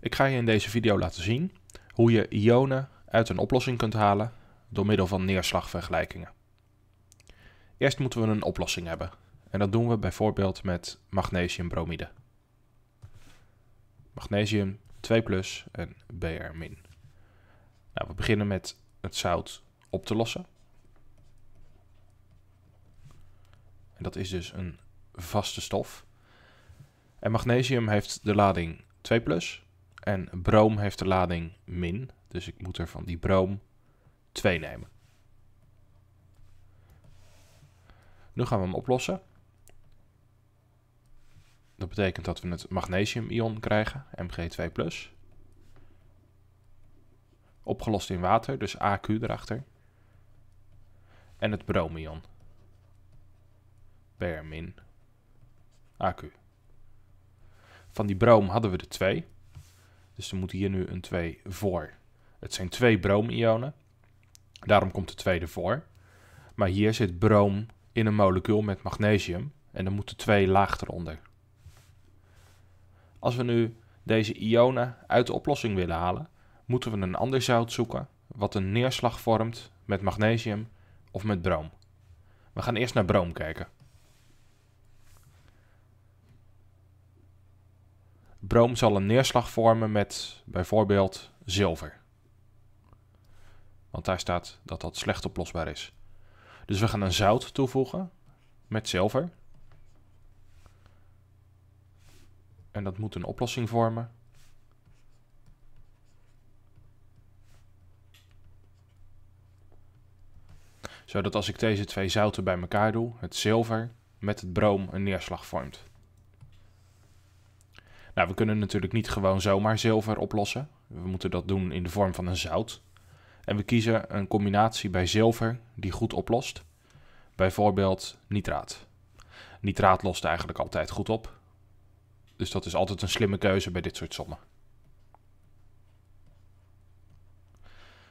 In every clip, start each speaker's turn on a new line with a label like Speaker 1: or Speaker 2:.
Speaker 1: Ik ga je in deze video laten zien hoe je ionen uit een oplossing kunt halen door middel van neerslagvergelijkingen. Eerst moeten we een oplossing hebben en dat doen we bijvoorbeeld met magnesiumbromide. Magnesium 2 plus en Br min. Nou, we beginnen met het zout op te lossen. En dat is dus een vaste stof. En magnesium heeft de lading 2 plus en broom heeft de lading min. Dus ik moet er van die broom 2 nemen. Nu gaan we hem oplossen. Dat betekent dat we het magnesium-ion krijgen, Mg2+. Opgelost in water, dus AQ erachter. En het bromion. Per min AQ. Van die brom hadden we de 2. Dus er moet hier nu een 2 voor. Het zijn twee broomionen. Daarom komt de tweede voor. Maar hier zit broom in een molecuul met magnesium. En dan moeten twee laag eronder. Als we nu deze ionen uit de oplossing willen halen, moeten we een ander zout zoeken wat een neerslag vormt met magnesium of met broom. We gaan eerst naar broom kijken. Broom zal een neerslag vormen met bijvoorbeeld zilver. Want daar staat dat dat slecht oplosbaar is. Dus we gaan een zout toevoegen met zilver. En dat moet een oplossing vormen. Zodat als ik deze twee zouten bij elkaar doe, het zilver met het broom een neerslag vormt. Nou, we kunnen natuurlijk niet gewoon zomaar zilver oplossen. We moeten dat doen in de vorm van een zout. En we kiezen een combinatie bij zilver die goed oplost. Bijvoorbeeld nitraat. Nitraat lost eigenlijk altijd goed op. Dus dat is altijd een slimme keuze bij dit soort sommen.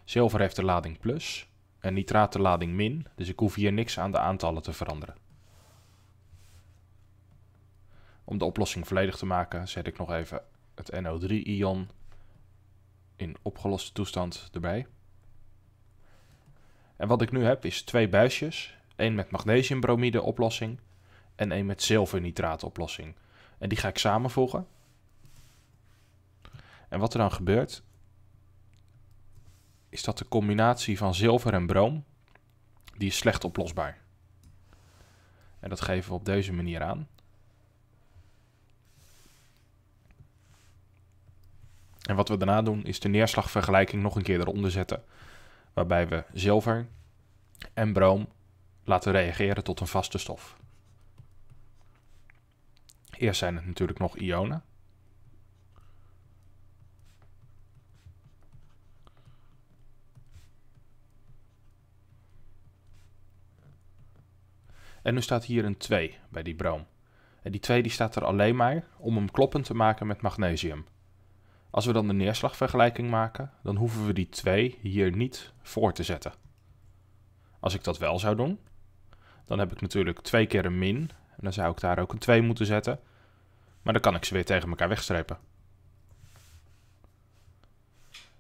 Speaker 1: Zilver heeft de lading plus en nitraat de lading min, dus ik hoef hier niks aan de aantallen te veranderen. Om de oplossing volledig te maken zet ik nog even het NO3-ion in opgeloste toestand erbij. En wat ik nu heb is twee buisjes. één met magnesiumbromide oplossing en één met zilvernitraat oplossing. En die ga ik samenvoegen. En wat er dan gebeurt is dat de combinatie van zilver en broom die slecht oplosbaar. En dat geven we op deze manier aan. En wat we daarna doen is de neerslagvergelijking nog een keer eronder zetten. Waarbij we zilver en broom laten reageren tot een vaste stof. Eerst zijn het natuurlijk nog ionen. En nu staat hier een 2 bij die broom. En die 2 die staat er alleen maar om hem kloppend te maken met magnesium. Als we dan de neerslagvergelijking maken, dan hoeven we die 2 hier niet voor te zetten. Als ik dat wel zou doen, dan heb ik natuurlijk twee keer een min. En dan zou ik daar ook een 2 moeten zetten. Maar dan kan ik ze weer tegen elkaar wegstrepen.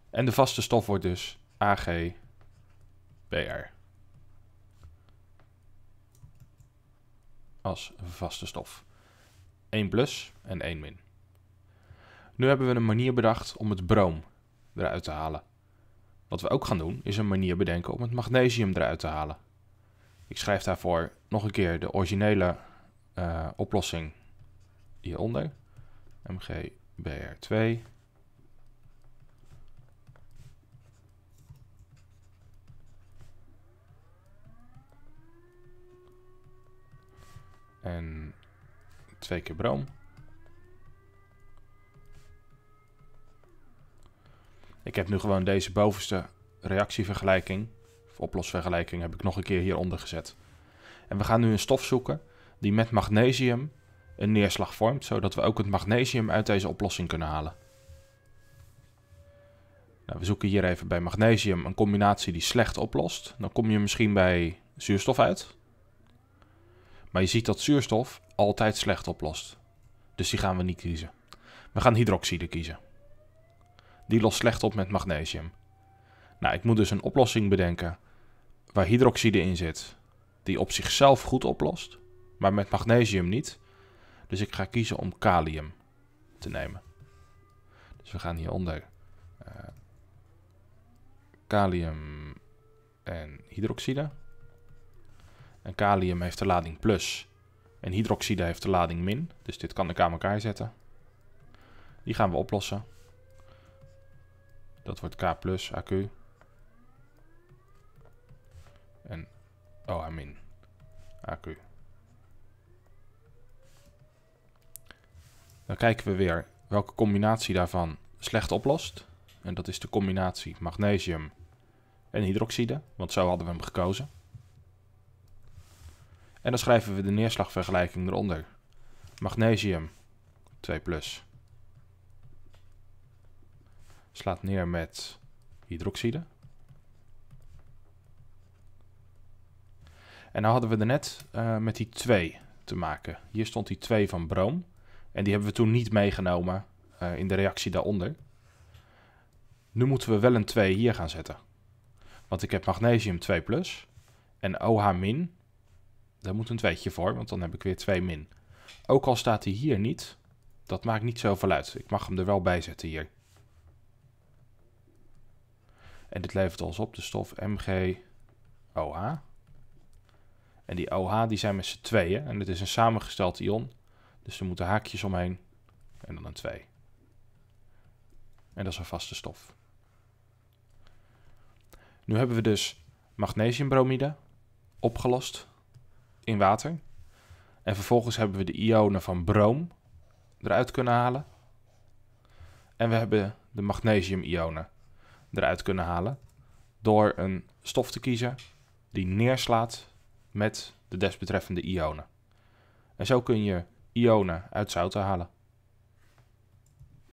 Speaker 1: En de vaste stof wordt dus AgBr. Als vaste stof. 1 plus en 1 min. Nu hebben we een manier bedacht om het broom eruit te halen. Wat we ook gaan doen is een manier bedenken om het magnesium eruit te halen. Ik schrijf daarvoor nog een keer de originele eh, oplossing hieronder. MGBR2. En twee keer brom. Ik heb nu gewoon deze bovenste reactievergelijking, of oplosvergelijking, heb ik nog een keer hieronder gezet. En we gaan nu een stof zoeken die met magnesium een neerslag vormt, zodat we ook het magnesium uit deze oplossing kunnen halen. Nou, we zoeken hier even bij magnesium een combinatie die slecht oplost. Dan kom je misschien bij zuurstof uit. Maar je ziet dat zuurstof altijd slecht oplost. Dus die gaan we niet kiezen. We gaan hydroxide kiezen. Die lost slecht op met magnesium. Nou, ik moet dus een oplossing bedenken waar hydroxide in zit, die op zichzelf goed oplost, maar met magnesium niet. Dus ik ga kiezen om kalium te nemen. Dus we gaan hieronder uh, kalium en hydroxide. En kalium heeft de lading plus. En hydroxide heeft de lading min. Dus dit kan ik aan elkaar zetten. Die gaan we oplossen. Dat wordt K plus accu. En OH min accu. Dan kijken we weer welke combinatie daarvan slecht oplost. En dat is de combinatie magnesium en hydroxide, want zo hadden we hem gekozen. En dan schrijven we de neerslagvergelijking eronder. Magnesium 2 plus slaat neer met hydroxide. En nou hadden we er net eh, met die 2 te maken. Hier stond die 2 van broom. En die hebben we toen niet meegenomen eh, in de reactie daaronder. Nu moeten we wel een 2 hier gaan zetten. Want ik heb magnesium 2 plus. En OH min. Daar moet een tweetje voor, want dan heb ik weer 2 min. Ook al staat hij hier niet, dat maakt niet zoveel uit. Ik mag hem er wel bij zetten hier. En dit levert ons op de stof MgOH. En die OH die zijn met z'n tweeën. En het is een samengesteld ion. Dus er moeten haakjes omheen. En dan een 2. En dat is een vaste stof. Nu hebben we dus magnesiumbromide opgelost in water. En vervolgens hebben we de ionen van broom eruit kunnen halen. En we hebben de magnesiumionen eruit kunnen halen. Door een stof te kiezen die neerslaat met de desbetreffende ionen. En zo kun je ionen uit zouten halen.